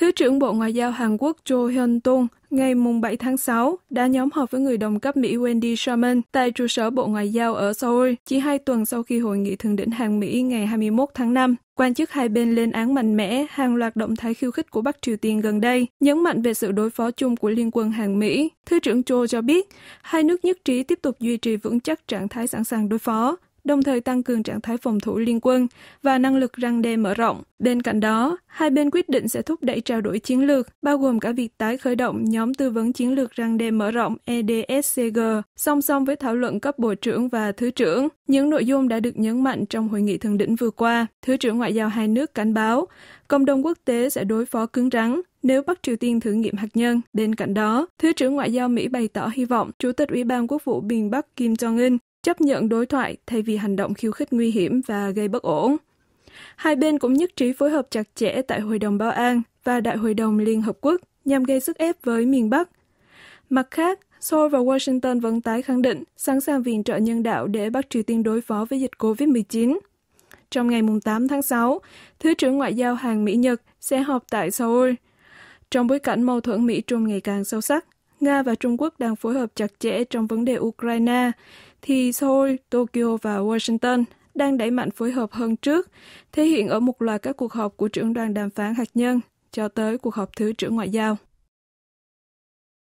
Thứ trưởng Bộ Ngoại giao Hàn Quốc Cho Hyun Tung ngày 7 tháng 6 đã nhóm họp với người đồng cấp Mỹ Wendy Sherman tại trụ sở Bộ Ngoại giao ở Seoul chỉ hai tuần sau khi hội nghị thượng đỉnh Hàn Mỹ ngày 21 tháng 5. Quan chức hai bên lên án mạnh mẽ hàng loạt động thái khiêu khích của Bắc Triều Tiên gần đây, nhấn mạnh về sự đối phó chung của Liên quân Hàn Mỹ. Thứ trưởng Cho cho biết, hai nước nhất trí tiếp tục duy trì vững chắc trạng thái sẵn sàng đối phó, đồng thời tăng cường trạng thái phòng thủ liên quân và năng lực răng đe mở rộng. Bên cạnh đó, hai bên quyết định sẽ thúc đẩy trao đổi chiến lược, bao gồm cả việc tái khởi động nhóm tư vấn chiến lược răng đe mở rộng EDSCG, song song với thảo luận cấp bộ trưởng và thứ trưởng. Những nội dung đã được nhấn mạnh trong hội nghị thượng đỉnh vừa qua, Thứ trưởng Ngoại giao hai nước cảnh báo, cộng đồng quốc tế sẽ đối phó cứng rắn nếu Bắc Triều Tiên thử nghiệm hạt nhân. Bên cạnh đó, Thứ trưởng Ngoại giao Mỹ bày tỏ hy vọng Chủ tịch Ủy ban Quốc vụ Bình Bắc Kim Jong-un chấp nhận đối thoại thay vì hành động khiêu khích nguy hiểm và gây bất ổn. Hai bên cũng nhất trí phối hợp chặt chẽ tại Hội đồng Bảo an và Đại hội đồng Liên Hợp Quốc nhằm gây sức ép với miền Bắc. Mặt khác, Seoul và Washington vẫn tái khẳng định sẵn sàng viện trợ nhân đạo để Bắc Triều Tiên đối phó với dịch COVID-19. Trong ngày 8 tháng 6, Thứ trưởng Ngoại giao hàng Mỹ-Nhật sẽ họp tại Seoul. Trong bối cảnh mâu thuẫn Mỹ-Trung ngày càng sâu sắc, Nga và Trung Quốc đang phối hợp chặt chẽ trong vấn đề Ukraine, thì Seoul, Tokyo và Washington đang đẩy mạnh phối hợp hơn trước, thể hiện ở một loạt các cuộc họp của trưởng đoàn đàm phán hạt nhân cho tới cuộc họp thứ trưởng ngoại giao.